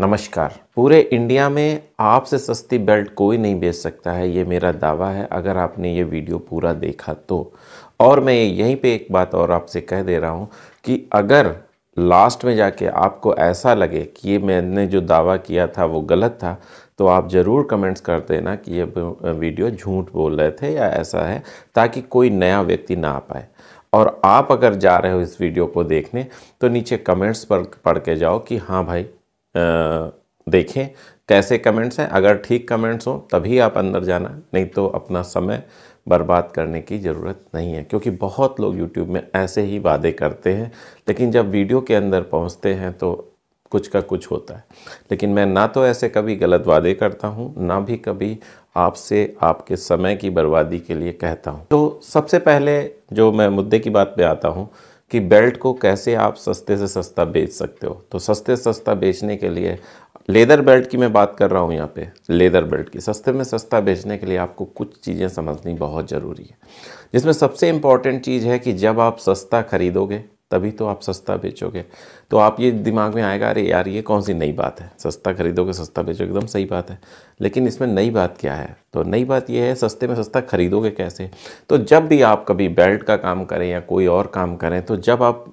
नमस्कार पूरे इंडिया में आपसे सस्ती बेल्ट कोई नहीं बेच सकता है ये मेरा दावा है अगर आपने ये वीडियो पूरा देखा तो और मैं यहीं पे एक बात और आपसे कह दे रहा हूँ कि अगर लास्ट में जाके आपको ऐसा लगे कि ये मैंने जो दावा किया था वो गलत था तो आप ज़रूर कमेंट्स कर देना कि ये वीडियो झूठ बोल रहे थे या ऐसा है ताकि कोई नया व्यक्ति ना आ पाए और आप अगर जा रहे हो इस वीडियो को देखने तो नीचे कमेंट्स पर पढ़ के जाओ कि हाँ भाई देखें कैसे कमेंट्स हैं अगर ठीक कमेंट्स हों तभी आप अंदर जाना नहीं तो अपना समय बर्बाद करने की ज़रूरत नहीं है क्योंकि बहुत लोग यूट्यूब में ऐसे ही वादे करते हैं लेकिन जब वीडियो के अंदर पहुंचते हैं तो कुछ का कुछ होता है लेकिन मैं ना तो ऐसे कभी गलत वादे करता हूँ ना भी कभी आपसे आपके समय की बर्बादी के लिए कहता हूँ तो सबसे पहले जो मैं मुद्दे की बात पे आता हूँ कि बेल्ट को कैसे आप सस्ते से सस्ता बेच सकते हो तो सस्ते से सस्ता बेचने के लिए लेदर बेल्ट की मैं बात कर रहा हूँ यहाँ पे लेदर बेल्ट की सस्ते में सस्ता बेचने के लिए आपको कुछ चीज़ें समझनी बहुत ज़रूरी है जिसमें सबसे इम्पॉर्टेंट चीज़ है कि जब आप सस्ता खरीदोगे तभी तो आप सस्ता बेचोगे तो आप ये दिमाग में आएगा अरे यार ये कौन सी नई बात है सस्ता खरीदोगे सस्ता बेचोगे एकदम सही बात है लेकिन इसमें नई बात क्या है तो नई बात ये है सस्ते में सस्ता खरीदोगे कैसे तो जब भी आप कभी बेल्ट का काम करें या कोई और काम करें तो जब आप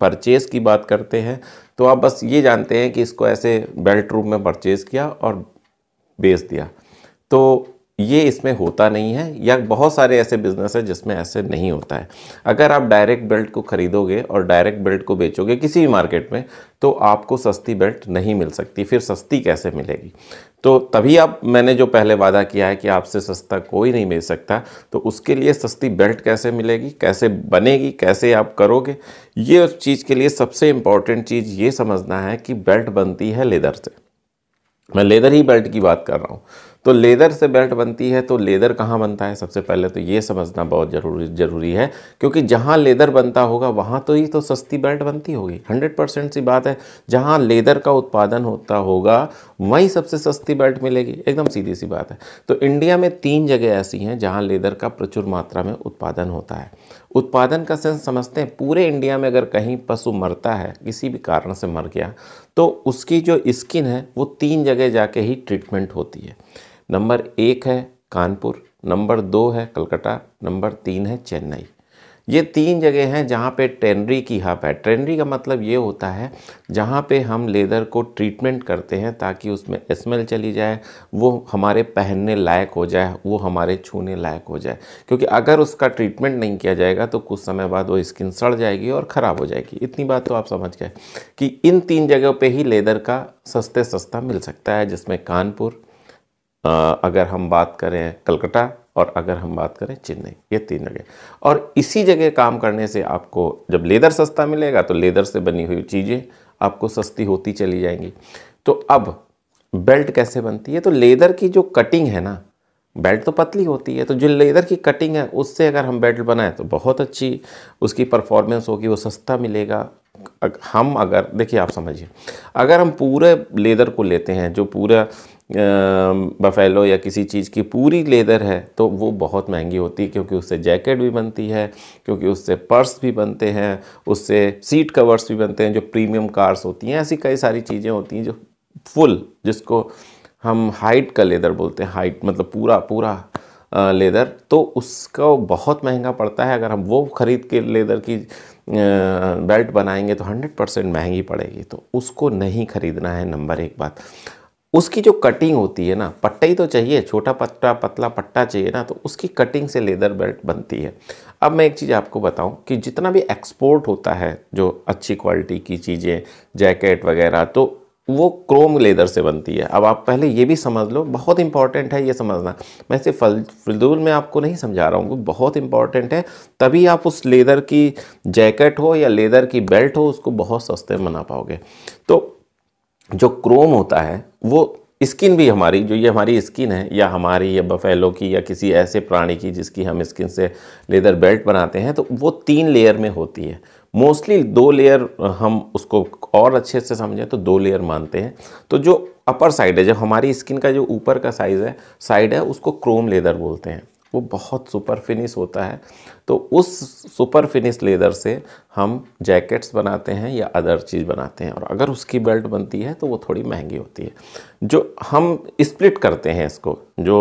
परचेज़ की बात करते हैं तो आप बस ये जानते हैं कि इसको ऐसे बेल्ट रूप में परचेज़ किया और बेच दिया तो ये इसमें होता नहीं है या बहुत सारे ऐसे बिजनेस है जिसमें ऐसे नहीं होता है अगर आप डायरेक्ट बेल्ट को ख़रीदोगे और डायरेक्ट बेल्ट को बेचोगे किसी भी मार्केट में तो आपको सस्ती बेल्ट नहीं मिल सकती फिर सस्ती कैसे मिलेगी तो तभी आप मैंने जो पहले वादा किया है कि आपसे सस्ता कोई नहीं मिल सकता तो उसके लिए सस्ती बेल्ट कैसे मिलेगी कैसे बनेगी कैसे आप करोगे ये उस चीज़ के लिए सबसे इम्पॉर्टेंट चीज़ ये समझना है कि बेल्ट बनती है लेदर से मैं लेदर ही बेल्ट की बात कर रहा हूँ तो लेदर से बेल्ट बनती है तो लेदर कहाँ बनता है सबसे पहले तो ये समझना बहुत जरूरी ज़रूरी है क्योंकि जहाँ लेदर बनता होगा वहाँ तो ही तो सस्ती बेल्ट बनती होगी हंड्रेड परसेंट सी बात है जहाँ लेदर का उत्पादन होता होगा वहीं सबसे सस्ती बेल्ट मिलेगी एकदम सीधी सी बात है तो इंडिया में तीन जगह ऐसी हैं जहाँ लेदर का प्रचुर मात्रा में उत्पादन होता है उत्पादन का सेंस समझते हैं पूरे इंडिया में अगर कहीं पशु मरता है किसी भी कारण से मर गया तो उसकी जो स्किन है वो तीन जगह जाके ही ट्रीटमेंट होती है नंबर एक है कानपुर नंबर दो है कलकत्ता नंबर तीन है चेन्नई ये तीन जगह हैं जहाँ पे टेनरी की हब है टेनरी का मतलब ये होता है जहाँ पे हम लेदर को ट्रीटमेंट करते हैं ताकि उसमें स्मेल चली जाए वो हमारे पहनने लायक हो जाए वो हमारे छूने लायक हो जाए क्योंकि अगर उसका ट्रीटमेंट नहीं किया जाएगा तो कुछ समय बाद वो स्किन सड़ जाएगी और ख़राब हो जाएगी इतनी बात तो आप समझ गए कि इन तीन जगहों पर ही लेदर का सस्ते सस्ता मिल सकता है जिसमें कानपुर अगर हम बात करें कलकत्ता और अगर हम बात करें चेन्नई ये तीन जगह और इसी जगह काम करने से आपको जब लेदर सस्ता मिलेगा तो लेदर से बनी हुई चीज़ें आपको सस्ती होती चली जाएंगी तो अब बेल्ट कैसे बनती है तो लेदर की जो कटिंग है ना बेल्ट तो पतली होती है तो जो लेदर की कटिंग है उससे अगर हम बेल्ट बनाएं तो बहुत अच्छी उसकी परफॉर्मेंस होगी वो सस्ता मिलेगा हम अगर देखिए आप समझिए अगर हम पूरे लेदर को लेते हैं जो पूरा बफेलो या किसी चीज़ की पूरी लेदर है तो वो बहुत महंगी होती है क्योंकि उससे जैकेट भी बनती है क्योंकि उससे पर्स भी बनते हैं उससे सीट कवर्स भी बनते हैं जो प्रीमियम कार्स होती हैं ऐसी कई सारी चीज़ें होती हैं जो फुल जिसको हम हाइट का लेदर बोलते हैं हाइट मतलब पूरा पूरा लेदर तो उसका बहुत महंगा पड़ता है अगर हम वो ख़रीद के लेदर की बेल्ट बनाएंगे तो हंड्रेड परसेंट महंगी पड़ेगी तो उसको नहीं ख़रीदना है नंबर एक बात उसकी जो कटिंग होती है ना पट्टा ही तो चाहिए छोटा पट्टा पतला पट्टा चाहिए ना तो उसकी कटिंग से लेदर बेल्ट बनती है अब मैं एक चीज़ आपको बताऊं कि जितना भी एक्सपोर्ट होता है जो अच्छी क्वालिटी की चीज़ें जैकेट वगैरह तो वो क्रोम लेदर से बनती है अब आप पहले ये भी समझ लो बहुत इंपॉर्टेंट है ये समझना मैं सिर्फ फलदूल में आपको नहीं समझा रहा हूँ बहुत इंपॉर्टेंट है तभी आप उस लेदर की जैकेट हो या लेदर की बेल्ट हो उसको बहुत सस्ते बना पाओगे तो जो क्रोम होता है वो स्किन भी हमारी जो ये हमारी स्किन है या हमारी या बफेलो की या किसी ऐसे प्राणी की जिसकी हम स्किन से लेदर बेल्ट बनाते हैं तो वो तीन लेयर में होती है मोस्टली दो लेयर हम उसको और अच्छे से समझें तो दो लेयर मानते हैं तो जो अपर साइड है जब हमारी स्किन का जो ऊपर का साइज़ है साइड है उसको क्रोम लेदर बोलते हैं वो बहुत सुपर फिनिश होता है तो उस सुपर फिनिश लेदर से हम जैकेट्स बनाते हैं या अदर चीज़ बनाते हैं और अगर उसकी बेल्ट बनती है तो वो थोड़ी महंगी होती है जो हम स्प्लिट करते हैं इसको जो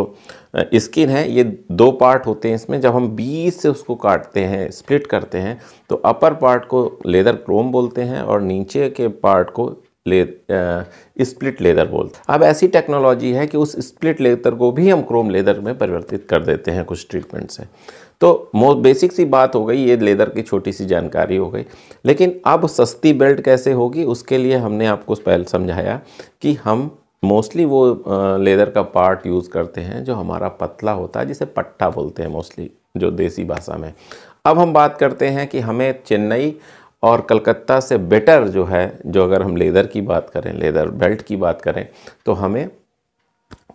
स्किन है ये दो पार्ट होते हैं इसमें जब हम बीच से उसको काटते हैं स्प्लिट करते हैं तो अपर पार्ट को लेदर क्रोम बोलते हैं और नीचे के पार्ट को ले स्प्लिट लेदर बोलते अब ऐसी टेक्नोलॉजी है कि उस स्प्लिट लेदर को भी हम क्रोम लेदर में परिवर्तित कर देते हैं कुछ ट्रीटमेंट से तो मोस्ट बेसिक सी बात हो गई ये लेदर की छोटी सी जानकारी हो गई लेकिन अब सस्ती बेल्ट कैसे होगी उसके लिए हमने आपको पहले समझाया कि हम मोस्टली वो लेदर का पार्ट यूज़ करते हैं जो हमारा पतला होता है जिसे पट्टा बोलते हैं मोस्टली जो देसी भाषा में अब हम बात करते हैं कि हमें चेन्नई और कलकत्ता से बेटर जो है जो अगर हम लेदर की बात करें लेदर बेल्ट की बात करें तो हमें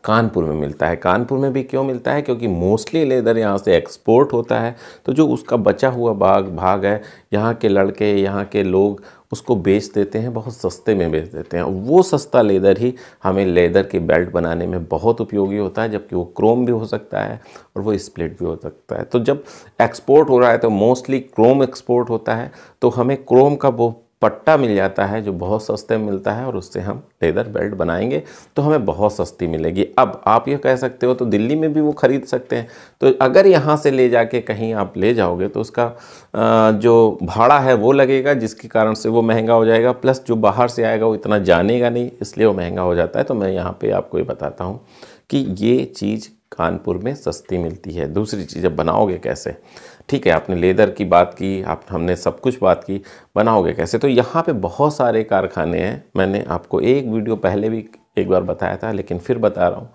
कानपुर में मिलता है कानपुर में भी क्यों मिलता है क्योंकि मोस्टली लेदर यहाँ से एक्सपोर्ट होता है तो जो उसका बचा हुआ बाग भाग है यहाँ के लड़के यहाँ के लोग उसको बेच देते हैं बहुत सस्ते में बेच देते हैं वो सस्ता लेदर ही हमें लेदर के बेल्ट बनाने में बहुत उपयोगी होता है जबकि वो क्रोम भी हो सकता है और वो स्प्लिट भी हो सकता है तो जब एक्सपोर्ट हो रहा है तो मोस्टली क्रोम एक्सपोर्ट होता है तो हमें क्रोम का वो पट्टा मिल जाता है जो बहुत सस्ते में मिलता है और उससे हम लेदर बेल्ट बनाएंगे तो हमें बहुत सस्ती मिलेगी अब आप ये कह सकते हो तो दिल्ली में भी वो ख़रीद सकते हैं तो अगर यहाँ से ले जाके कहीं आप ले जाओगे तो उसका जो भाड़ा है वो लगेगा जिसके कारण से वो महंगा हो जाएगा प्लस जो बाहर से आएगा वो इतना जानेगा नहीं इसलिए वो महंगा हो जाता है तो मैं यहाँ पर आपको ये बताता हूँ कि ये चीज़ कानपुर में सस्ती मिलती है दूसरी चीज़ अब बनाओगे कैसे ठीक है आपने लेदर की बात की आप हमने सब कुछ बात की बनाओगे कैसे तो यहाँ पे बहुत सारे कारखाने हैं मैंने आपको एक वीडियो पहले भी एक बार बताया था लेकिन फिर बता रहा हूँ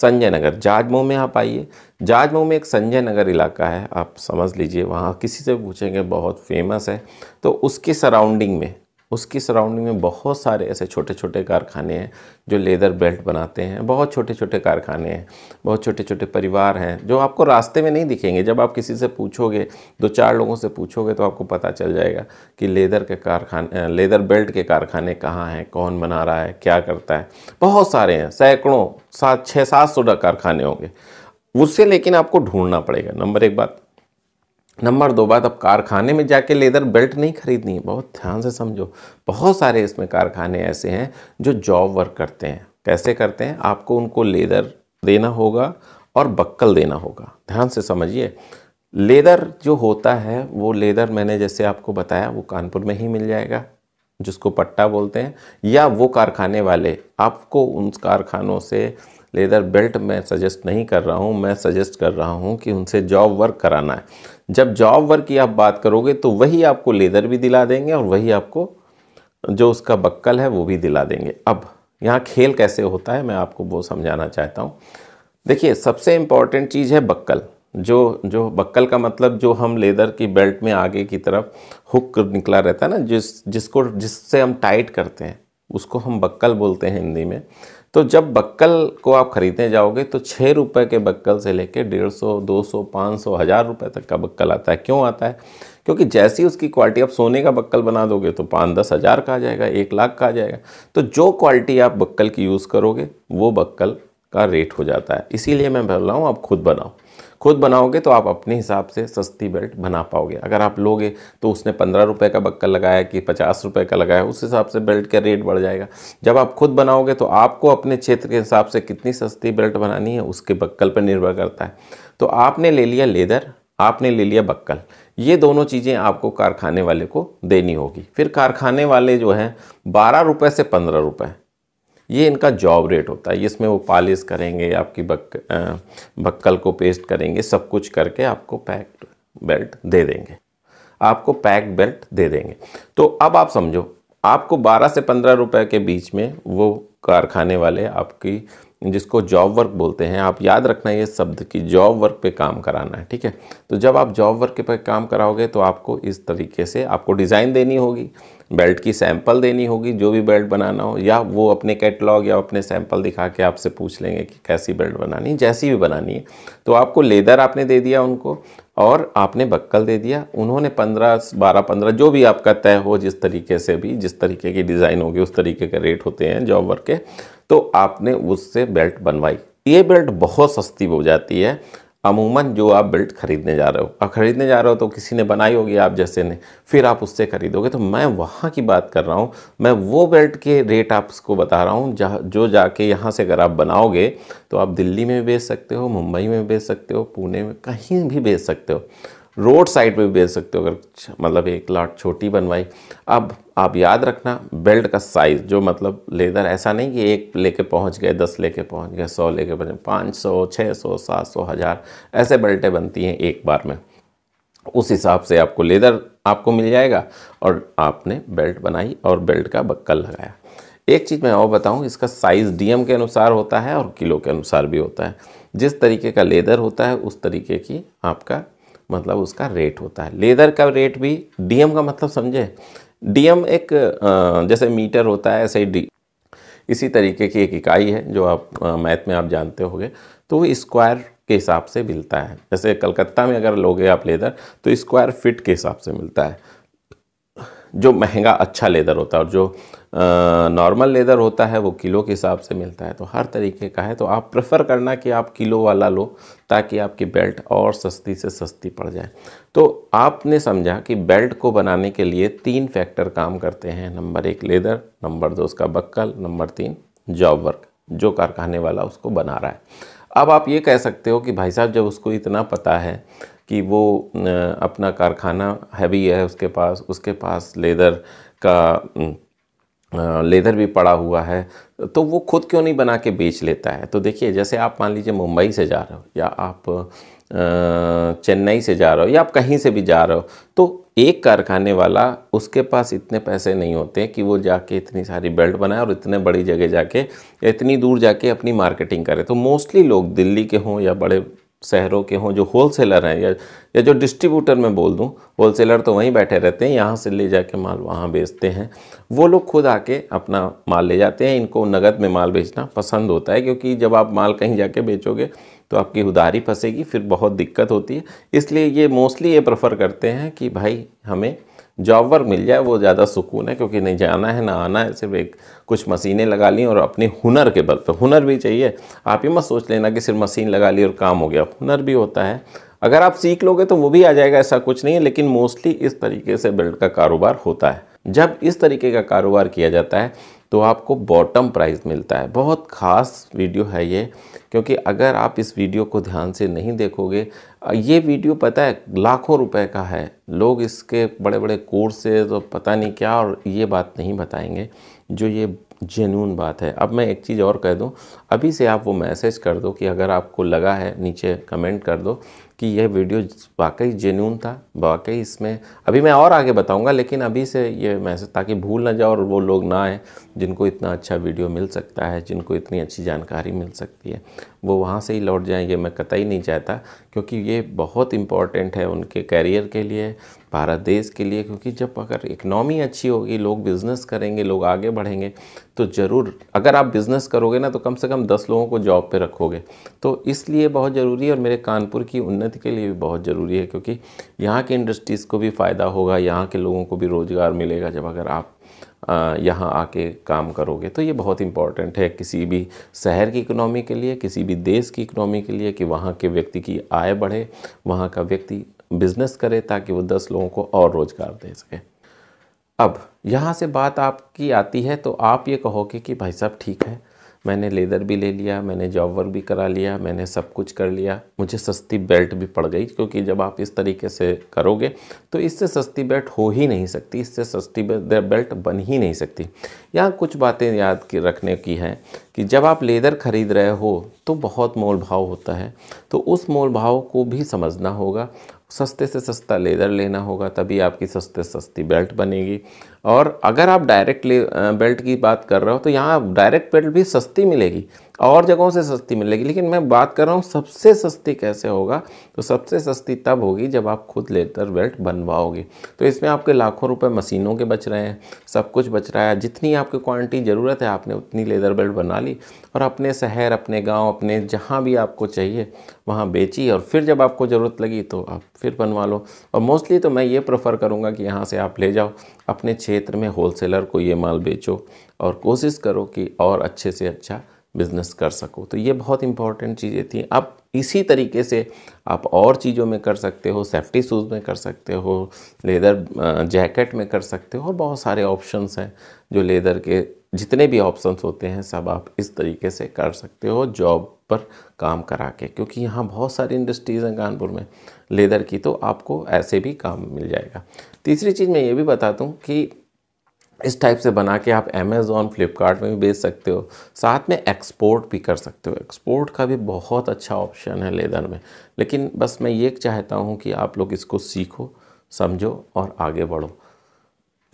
संजय नगर जाजमऊ में आप आइए जाजमऊ में एक संजय नगर इलाका है आप समझ लीजिए वहाँ किसी से पूछेंगे बहुत फेमस है तो उसके सराउंडिंग में उसकी सराउंडिंग में बहुत सारे ऐसे छोटे छोटे कारखाने हैं जो लेदर बेल्ट बनाते हैं बहुत छोटे छोटे कारखाने हैं बहुत छोटे छोटे परिवार हैं जो आपको रास्ते में नहीं दिखेंगे जब आप किसी से पूछोगे दो चार लोगों से पूछोगे तो आपको पता चल जाएगा कि लेदर के कारखाने लेदर बेल्ट के कारखाने कहाँ हैं कौन बना रहा है क्या करता है बहुत सारे हैं सैकड़ों सात छः सात सौ कारखाने होंगे उससे लेकिन आपको ढूंढना पड़ेगा नंबर एक बात नंबर दो बात अब कारखाने में जाके लेदर बेल्ट नहीं खरीदनी है बहुत ध्यान से समझो बहुत सारे इसमें कारखाने ऐसे हैं जो जॉब वर्क करते हैं कैसे करते हैं आपको उनको लेदर देना होगा और बक्कल देना होगा ध्यान से समझिए लेदर जो होता है वो लेदर मैंने जैसे आपको बताया वो कानपुर में ही मिल जाएगा जिसको पट्टा बोलते हैं या वो कारखाने वाले आपको उन कारखानों से लेदर बेल्ट मैं सजेस्ट नहीं कर रहा हूँ मैं सजेस्ट कर रहा हूँ कि उनसे जॉब वर्क कराना है जब जॉब वर्क की आप बात करोगे तो वही आपको लेदर भी दिला देंगे और वही आपको जो उसका बक्कल है वो भी दिला देंगे अब यहाँ खेल कैसे होता है मैं आपको वो समझाना चाहता हूँ देखिए सबसे इम्पॉर्टेंट चीज़ है बक्कल जो जो बक्कल का मतलब जो हम लेदर की बेल्ट में आगे की तरफ हुक निकला रहता है ना जिस जिसको जिससे हम टाइट करते हैं उसको हम बक्कल बोलते हैं हिंदी में तो जब बक्कल को आप ख़रीदने जाओगे तो छः रुपये के बक्कल से कर डेढ़ सौ दो सौ पाँच सौ हज़ार रुपये तक का बक्कल आता है क्यों आता है क्योंकि जैसी उसकी क्वालिटी आप सोने का बक्कल बना दोगे तो पाँच दस हज़ार का आ जाएगा एक लाख का आ जाएगा तो जो क्वालिटी आप बक्कल की यूज़ करोगे वो बक्कल का रेट हो जाता है इसीलिए मैं बोल रहा हूँ आप खुद बनाओ खुद बनाओगे तो आप अपने हिसाब से सस्ती बेल्ट बना पाओगे अगर आप लोगे तो उसने पंद्रह रुपये का बक्कल लगाया कि पचास रुपये का लगाया उस हिसाब से बेल्ट का रेट बढ़ जाएगा जब आप खुद बनाओगे तो आपको अपने क्षेत्र के हिसाब से कितनी सस्ती बेल्ट बनानी है उसके बक्कल पर निर्भर करता है तो आपने ले लिया लेदर आपने ले लिया बक्कल ये दोनों चीज़ें आपको कारखाने वाले को देनी होगी फिर कारखाने वाले जो हैं बारह रुपये से पंद्रह रुपये ये इनका जॉब रेट होता है इसमें वो पालिश करेंगे आपकी बक बक्कल को पेस्ट करेंगे सब कुछ करके आपको पैक्ड बेल्ट दे देंगे आपको पैक्ड बेल्ट दे देंगे तो अब आप समझो आपको 12 से 15 रुपए के बीच में वो कारखाने वाले आपकी जिसको जॉब वर्क बोलते हैं आप याद रखना ये शब्द कि जॉब वर्क पे काम कराना है ठीक है तो जब आप जॉब वर्क पे काम कराओगे तो आपको इस तरीके से आपको डिज़ाइन देनी होगी बेल्ट की सैंपल देनी होगी जो भी बेल्ट बनाना हो या वो अपने कैटलॉग या अपने सैंपल दिखा के आपसे पूछ लेंगे कि कैसी बेल्ट बनानी है जैसी भी बनानी है तो आपको लेदर आपने दे दिया उनको और आपने बक्कल दे दिया उन्होंने पंद्रह बारह पंद्रह जो भी आपका तय हो जिस तरीके से भी जिस तरीके की डिज़ाइन होगी उस तरीके के रेट होते हैं जॉब वर्क के तो आपने उससे बेल्ट बनवाई ये बेल्ट बहुत सस्ती हो जाती है अमूमन जो आप बिल्ट खरीदने जा रहे हो आप ख़रीदने जा रहे हो तो किसी ने बनाई होगी आप जैसे ने फिर आप उससे ख़रीदोगे तो मैं वहाँ की बात कर रहा हूँ मैं वो बेल्ट के रेट आपको बता रहा हूँ जहाँ जो जाके यहाँ से अगर आप बनाओगे तो आप दिल्ली में बेच सकते हो मुंबई में भी बेच सकते हो पुणे में कहीं भी बेच सकते हो रोड साइड पे भी बेच सकते हो अगर मतलब एक लाट छोटी बनवाई अब आप याद रखना बेल्ट का साइज़ जो मतलब लेदर ऐसा नहीं कि एक लेके पहुंच गए दस लेके पहुंच गए सौ लेके पहुँच पाँच सौ छः सौ सात सौ हज़ार ऐसे बेल्टें बनती हैं एक बार में उस हिसाब से आपको लेदर आपको मिल जाएगा और आपने बेल्ट बनाई और बेल्ट का बक्कल लगाया एक चीज़ मैं और बताऊँ इसका साइज़ डी के अनुसार होता है और किलो के अनुसार भी होता है जिस तरीके का लेदर होता है उस तरीके की आपका मतलब उसका रेट होता है लेदर का रेट भी डीएम का मतलब समझे डीएम एक जैसे मीटर होता है ऐसे ही डी इसी तरीके की एक इकाई है जो आप मैथ में आप जानते होंगे तो वो स्क्वायर के हिसाब से मिलता है जैसे कलकत्ता में अगर लोगे आप लेदर तो स्क्वायर फिट के हिसाब से मिलता है जो महंगा अच्छा लेदर होता है और जो नॉर्मल लेदर होता है वो किलो के हिसाब से मिलता है तो हर तरीके का है तो आप प्रेफर करना कि आप किलो वाला लो ताकि आपकी बेल्ट और सस्ती से सस्ती पड़ जाए तो आपने समझा कि बेल्ट को बनाने के लिए तीन फैक्टर काम करते हैं नंबर एक लेदर नंबर दो उसका बक्कल नंबर तीन जॉब वर्क जो कारखाने वाला उसको बना रहा है अब आप ये कह सकते हो कि भाई साहब जब उसको इतना पता है कि वो अपना कारखाना हैवी है उसके पास उसके पास लेदर का लेदर भी पड़ा हुआ है तो वो खुद क्यों नहीं बना के बेच लेता है तो देखिए जैसे आप मान लीजिए मुंबई से जा रहे हो या आप चेन्नई से जा रहे हो या आप कहीं से भी जा रहे हो तो एक कारखाने वाला उसके पास इतने पैसे नहीं होते कि वो जाके इतनी सारी बेल्ट बनाए और इतने बड़ी जगह जाके इतनी दूर जाके अपनी मार्केटिंग करे तो मोस्टली लोग दिल्ली के हों या बड़े शहरों के हों जो होल सेलर हैं या या जो डिस्ट्रीब्यूटर में बोल दूँ होल सेलर तो वहीं बैठे रहते हैं यहाँ से ले जाके माल वहाँ बेचते हैं वो लोग खुद आके अपना माल ले जाते हैं इनको नगद में माल बेचना पसंद होता है क्योंकि जब आप माल कहीं जाके बेचोगे तो आपकी उधारी फंसेगी फिर बहुत दिक्कत होती है इसलिए ये मोस्टली ये प्रेफर करते हैं कि भाई हमें जॉब वर्क मिल जाए वो ज़्यादा सुकून है क्योंकि नहीं जाना है ना आना है सिर्फ एक कुछ मशीनें लगा ली और अपने हुनर के बल पर हुनर भी चाहिए आप ये मत सोच लेना कि सिर्फ मशीन लगा ली और काम हो गया हुनर भी होता है अगर आप सीख लोगे तो वो भी आ जाएगा ऐसा कुछ नहीं है लेकिन मोस्टली इस तरीके से बिल्ड का कारोबार होता है जब इस तरीके का कारोबार किया जाता है तो आपको बॉटम प्राइस मिलता है बहुत ख़ास वीडियो है ये क्योंकि अगर आप इस वीडियो को ध्यान से नहीं देखोगे ये वीडियो पता है लाखों रुपए का है लोग इसके बड़े बड़े कोर्सेज और पता नहीं क्या और ये बात नहीं बताएंगे जो ये जेनून बात है अब मैं एक चीज़ और कह दूँ अभी से आप वो मैसेज कर दो कि अगर आपको लगा है नीचे कमेंट कर दो कि यह वीडियो वाकई जेन्यून था वाकई इसमें अभी मैं और आगे बताऊंगा लेकिन अभी से ये मैसेज ताकि भूल ना जाओ और वो लोग ना आए जिनको इतना अच्छा वीडियो मिल सकता है जिनको इतनी अच्छी जानकारी मिल सकती है वो वहाँ से ही लौट जाएं ये मैं कतई नहीं चाहता क्योंकि ये बहुत इंपॉर्टेंट है उनके कैरियर के लिए भारत देश के लिए क्योंकि जब अगर इकनॉमी अच्छी होगी लोग बिज़नेस करेंगे लोग आगे बढ़ेंगे तो ज़रूर अगर आप बिज़नेस करोगे ना तो कम से कम दस लोगों को जॉब पर रखोगे तो इसलिए बहुत ज़रूरी है और मेरे कानपुर की उन्नति भारत के लिए भी बहुत ज़रूरी है क्योंकि यहाँ के इंडस्ट्रीज़ को भी फ़ायदा होगा यहाँ के लोगों को भी रोज़गार मिलेगा जब अगर आप यहाँ आके काम करोगे तो ये बहुत इम्पॉर्टेंट है किसी भी शहर की इकनॉमी के लिए किसी भी देश की इकनॉमी के लिए कि वहाँ के व्यक्ति की आय बढ़े वहाँ का व्यक्ति बिजनेस करे ताकि वो दस लोगों को और रोज़गार दे सके अब यहाँ से बात आपकी आती है तो आप ये कहोगे कि भाई साहब ठीक है मैंने लेदर भी ले लिया मैंने जॉब वर्क भी करा लिया मैंने सब कुछ कर लिया मुझे सस्ती बेल्ट भी पड़ गई क्योंकि जब आप इस तरीके से करोगे तो इससे सस्ती बेल्ट हो ही नहीं सकती इससे सस्ती बेल्ट बन ही नहीं सकती यहाँ कुछ बातें याद की रखने की हैं कि जब आप लेदर ख़रीद रहे हो तो बहुत मोल भाव होता है तो उस मोल भाव को भी समझना होगा सस्ते से सस्ता लेदर लेना होगा तभी आपकी सस्ते सस्ती बेल्ट बनेगी और अगर आप डायरेक्ट बेल्ट की बात कर रहे हो तो यहाँ डायरेक्ट बेल्ट भी सस्ती मिलेगी और जगहों से सस्ती मिलेगी लेकिन मैं बात कर रहा हूँ सबसे सस्ती कैसे होगा तो सबसे सस्ती तब होगी जब आप खुद लेदर बेल्ट बनवाओगे तो इसमें आपके लाखों रुपए मशीनों के बच रहे हैं सब कुछ बच रहा है जितनी आपकी क्वांटिटी ज़रूरत है आपने उतनी लेदर बेल्ट बना ली और अपने शहर अपने गाँव अपने जहाँ भी आपको चाहिए वहाँ बेची और फिर जब आपको ज़रूरत लगी तो आप फिर बनवा लो और मोस्टली तो मैं ये प्रेफर करूँगा कि यहाँ से आप ले जाओ अपने क्षेत्र में होलसेलर को ये माल बेचो और कोशिश करो कि और अच्छे से अच्छा बिज़नेस कर सको तो ये बहुत इंपॉर्टेंट चीज़ें थी अब इसी तरीके से आप और चीज़ों में कर सकते हो सेफ्टी शूज़ में कर सकते हो लेदर जैकेट में कर सकते हो और बहुत सारे ऑप्शंस हैं जो लेदर के जितने भी ऑप्शंस होते हैं सब आप इस तरीके से कर सकते हो जॉब पर काम करा के क्योंकि यहाँ बहुत सारी इंडस्ट्रीज़ हैं कानपुर में लेदर की तो आपको ऐसे भी काम मिल जाएगा तीसरी चीज़ मैं ये भी बता दूँ कि इस टाइप से बना के आप अमेज़ोन फ्लिपकार्ट में भी बेच सकते हो साथ में एक्सपोर्ट भी कर सकते हो एक्सपोर्ट का भी बहुत अच्छा ऑप्शन है लेदर में लेकिन बस मैं ये चाहता हूँ कि आप लोग इसको सीखो समझो और आगे बढ़ो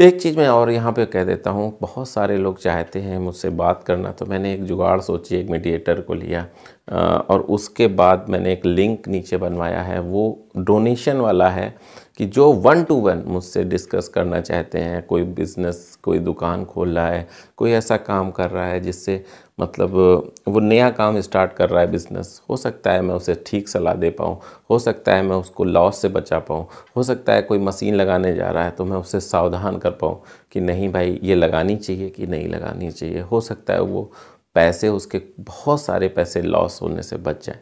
एक चीज़ मैं और यहाँ पे कह देता हूँ बहुत सारे लोग चाहते हैं मुझसे बात करना तो मैंने एक जुगाड़ सोची एक मीडिएटर को लिया और उसके बाद मैंने एक लिंक नीचे बनवाया है वो डोनेशन वाला है कि जो वन टू वन मुझसे डिस्कस करना चाहते हैं कोई बिज़नेस कोई दुकान खोल रहा है कोई ऐसा काम कर रहा है जिससे मतलब वो नया काम स्टार्ट कर रहा है बिज़नेस हो सकता है मैं उसे ठीक सलाह दे पाऊँ हो सकता है मैं उसको लॉस से बचा पाऊँ हो सकता है कोई मशीन लगाने जा रहा है तो मैं उसे सावधान कर पाऊँ कि नहीं भाई ये लगानी चाहिए कि नहीं लगानी चाहिए हो सकता है वो पैसे उसके बहुत सारे पैसे लॉस होने से बच जाएँ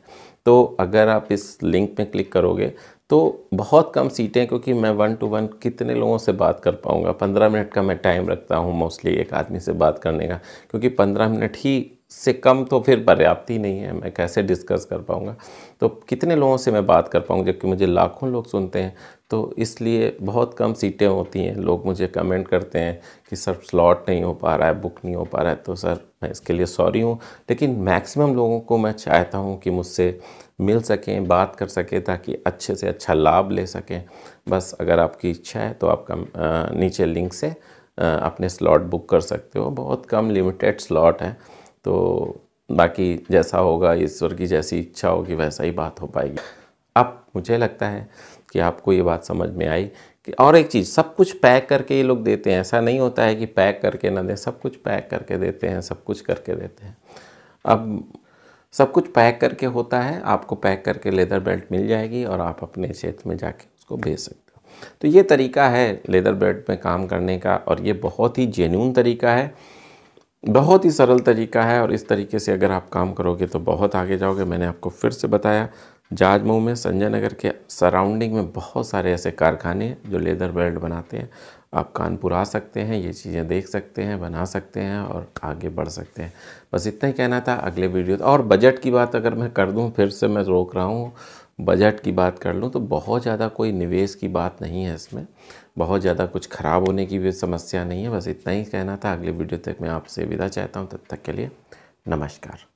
तो अगर आप इस लिंक में क्लिक करोगे तो बहुत कम सीटें क्योंकि मैं वन टू वन कितने लोगों से बात कर पाऊँगा पंद्रह मिनट का मैं टाइम रखता हूँ मोस्टली एक आदमी से बात करने का क्योंकि पंद्रह मिनट ही से कम तो फिर पर्याप्त ही नहीं है मैं कैसे डिस्कस कर पाऊँगा तो कितने लोगों से मैं बात कर पाऊँगा जबकि मुझे लाखों लोग सुनते हैं तो इसलिए बहुत कम सीटें होती हैं लोग मुझे कमेंट करते हैं कि सर स्लॉट नहीं हो पा रहा है बुक नहीं हो पा रहा है तो सर मैं इसके लिए सॉरी हूँ लेकिन मैक्सिमम लोगों को मैं चाहता हूँ कि मुझसे मिल सकें बात कर सकें ताकि अच्छे से अच्छा लाभ ले सकें बस अगर आपकी इच्छा है तो आपका नीचे लिंक से अपने स्लॉट बुक कर सकते हो बहुत कम लिमिटेड स्लॉट है तो बाकी जैसा होगा ईश्वर की जैसी इच्छा होगी वैसा ही बात हो पाएगी अब मुझे लगता है कि आपको ये बात समझ में आई और एक चीज़ सब कुछ पैक करके ये लोग देते हैं ऐसा नहीं होता है कि पैक करके ना दें सब कुछ पैक करके देते हैं सब कुछ करके देते हैं अब सब कुछ पैक करके होता है आपको पैक करके लेदर बेल्ट मिल जाएगी और आप अपने क्षेत्र में जाके उसको भेज सकते हो तो ये तरीका है लेदर बेल्ट में काम करने का और ये बहुत ही जेन्यून तरीका है बहुत ही सरल तरीका है और इस तरीके से अगर आप काम करोगे तो बहुत आगे जाओगे मैंने आपको फिर से बताया जाजमऊ में संजय नगर के सराउंडिंग में बहुत सारे ऐसे कारखाने हैं जो लेदर बेल्ट बनाते हैं आप कानपुर आ सकते हैं ये चीज़ें देख सकते हैं बना सकते हैं और आगे बढ़ सकते हैं बस इतना ही कहना था अगले वीडियो और बजट की बात अगर मैं कर दूँ फिर से मैं रोक रहा हूँ बजट की बात कर लूँ तो बहुत ज़्यादा कोई निवेश की बात नहीं है इसमें बहुत ज़्यादा कुछ ख़राब होने की भी समस्या नहीं है बस इतना ही कहना था अगले वीडियो तक मैं आपसे विदा चाहता हूँ तब तक के लिए नमस्कार